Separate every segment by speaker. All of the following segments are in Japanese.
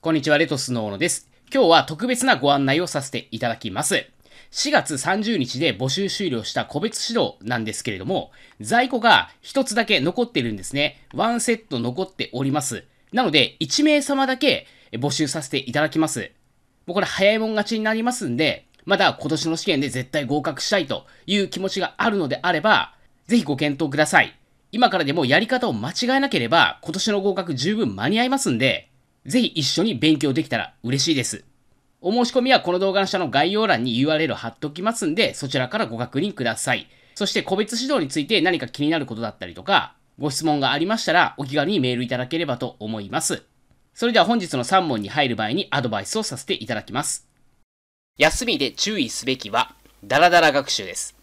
Speaker 1: こんにちは、レトスの小野です。今日は特別なご案内をさせていただきます。4月30日で募集終了した個別指導なんですけれども、在庫が1つだけ残ってるんですね。1セット残っております。なので、1名様だけ募集させていただきます。もうこれ早いもん勝ちになりますんで、また今年の試験で絶対合格したいという気持ちがあるのであれば、ぜひご検討ください。今からでもやり方を間違えなければ、今年の合格十分間に合いますんで、ぜひ一緒に勉強できたら嬉しいです。お申し込みはこの動画の下の概要欄に URL 貼っておきますんで、そちらからご確認ください。そして個別指導について何か気になることだったりとか、ご質問がありましたらお気軽にメールいただければと思います。それでは本日の3問に入る前にアドバイスをさせていただきます。休みで注意すべきは、ダラダラ学習です。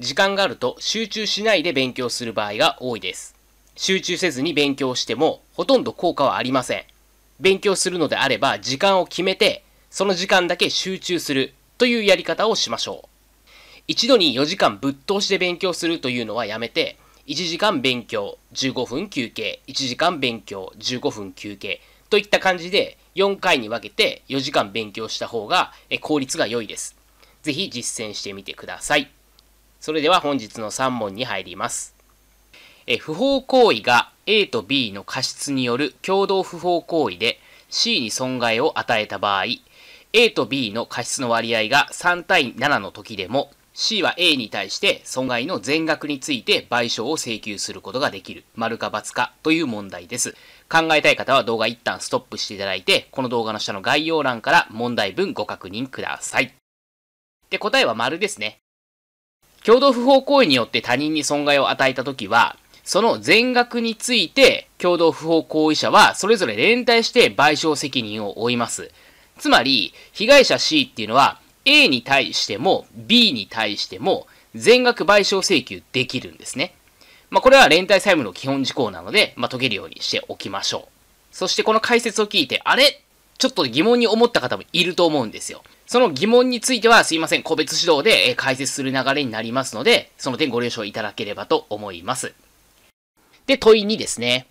Speaker 1: 時間があると集中しないで勉強する場合が多いです。集中せずに勉強しても、ほとんど効果はありません。勉強するのであれば、時間を決めて、その時間だけ集中するというやり方をしましょう。一度に4時間ぶっ通しで勉強するというのはやめて、1時間勉強、15分休憩、1時間勉強、15分休憩、といった感じで、4回に分けて4時間勉強した方が効率が良いです。ぜひ実践してみてください。それでは本日の3問に入ります。え不法行為が A と B の過失による共同不法行為で C に損害を与えた場合、A と B の過失の割合が3対7の時でも C は A に対して損害の全額について賠償を請求することができる、丸か罰かという問題です。考えたい方は動画一旦ストップしていただいて、この動画の下の概要欄から問題文ご確認ください。で、答えは丸ですね。共同不法行為によって他人に損害を与えたときは、その全額について共同不法行為者はそれぞれ連帯して賠償責任を負います。つまり、被害者 C っていうのは、A に対しても B に対しても全額賠償請求できるんですね。まあ、これは連帯債務の基本事項なので、まあ、解けるようにしておきましょう。そしてこの解説を聞いて、あれちょっと疑問に思った方もいると思うんですよ。その疑問についてはすいません、個別指導で解説する流れになりますので、その点ご了承いただければと思います。で、問い2ですね。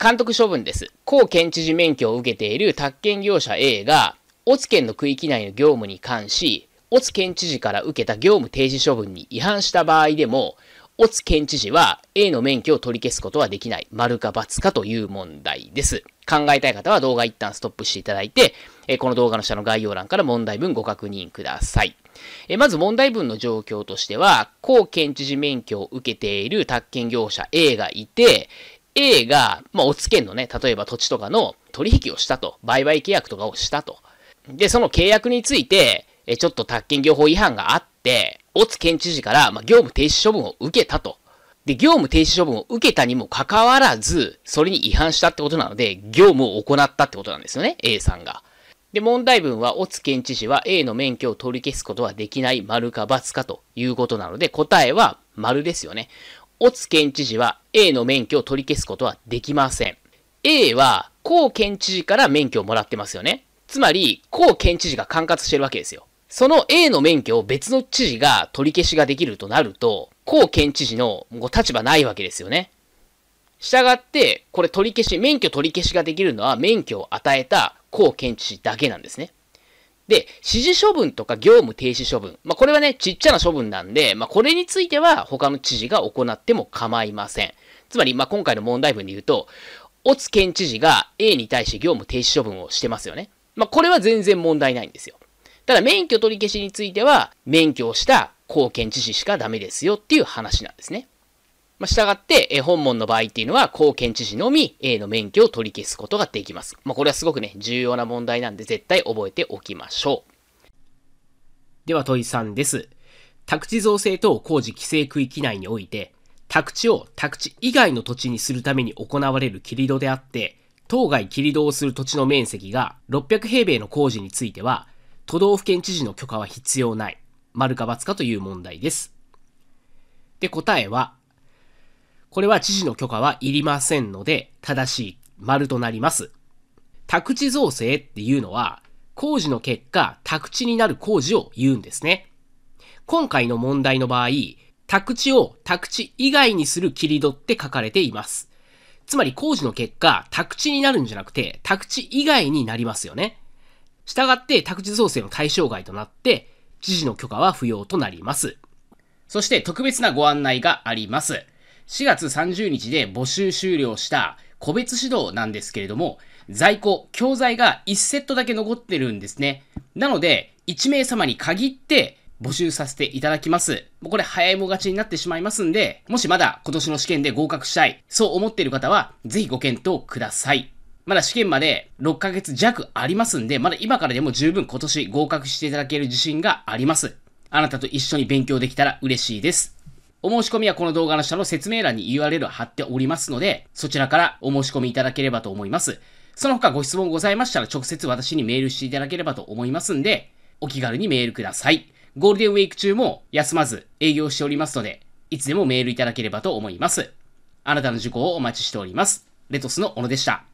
Speaker 1: 監督処分です。高県知事免許を受けている宅建業者 A が、オツ県の区域内の業務に関し、オツ県知事から受けた業務停止処分に違反した場合でも、オツ県知事は A の免許を取り消すことはできない。丸か×かという問題です。考えたい方は動画一旦ストップしていただいて、えこの動画の下の概要欄から問題文ご確認ください。えまず問題文の状況としては、高県知事免許を受けている宅建業者 A がいて、A が、まあ、おつけんのね、例えば土地とかの取引をしたと、売買契約とかをしたと。で、その契約について、えちょっと宅建業法違反があって、大津県知事から、ま業務停止処分を受けたと。で、業務停止処分を受けたにもかかわらず、それに違反したってことなので、業務を行ったってことなんですよね、A さんが。で、問題文は、オツ県知事は A の免許を取り消すことはできない丸か×かということなので、答えは丸ですよね。オツ県知事は A の免許を取り消すことはできません。A は、高県知事から免許をもらってますよね。つまり、高県知事が管轄してるわけですよ。その A の免許を別の知事が取り消しができるとなると、高県知事の立場ないわけですよね。したがって、これ取り消し、免許取り消しができるのは免許を与えた高県知事だけなんですね。で、指示処分とか業務停止処分。まあ、これはね、ちっちゃな処分なんで、まあ、これについては他の知事が行っても構いません。つまり、まあ、今回の問題文で言うと、オツ県知事が A に対して業務停止処分をしてますよね。まあ、これは全然問題ないんですよ。ただ免許取り消しについては、免許をした後見知事しかダメですよっていう話なんですね。まあ、従って、え本門の場合っていうのは、後見知事のみ A の免許を取り消すことができます。まあ、これはすごくね、重要な問題なんで絶対覚えておきましょう。では問い3です。宅地造成等工事規制区域内において、宅地を宅地以外の土地にするために行われる切り土であって、当該切り土をする土地の面積が600平米の工事については、都道府県知事の許可は必要ない。丸か×かという問題です。で、答えは、これは知事の許可はいりませんので、正しい丸となります。宅地造成っていうのは、工事の結果、宅地になる工事を言うんですね。今回の問題の場合、宅地を宅地以外にする切り土って書かれています。つまり工事の結果、宅地になるんじゃなくて、宅地以外になりますよね。したがって宅地造成の対象外となって、知事の許可は不要となります。そして特別なご案内があります。4月30日で募集終了した個別指導なんですけれども、在庫、教材が1セットだけ残ってるんですね。なので、1名様に限って募集させていただきます。もうこれ早いも勝ちになってしまいますんで、もしまだ今年の試験で合格したい、そう思っている方は、ぜひご検討ください。まだ試験まで6ヶ月弱ありますんで、まだ今からでも十分今年合格していただける自信があります。あなたと一緒に勉強できたら嬉しいです。お申し込みはこの動画の下の説明欄に URL を貼っておりますので、そちらからお申し込みいただければと思います。その他ご質問ございましたら直接私にメールしていただければと思いますんで、お気軽にメールください。ゴールデンウィーク中も休まず営業しておりますので、いつでもメールいただければと思います。あなたの受講をお待ちしております。レトスの小野でした。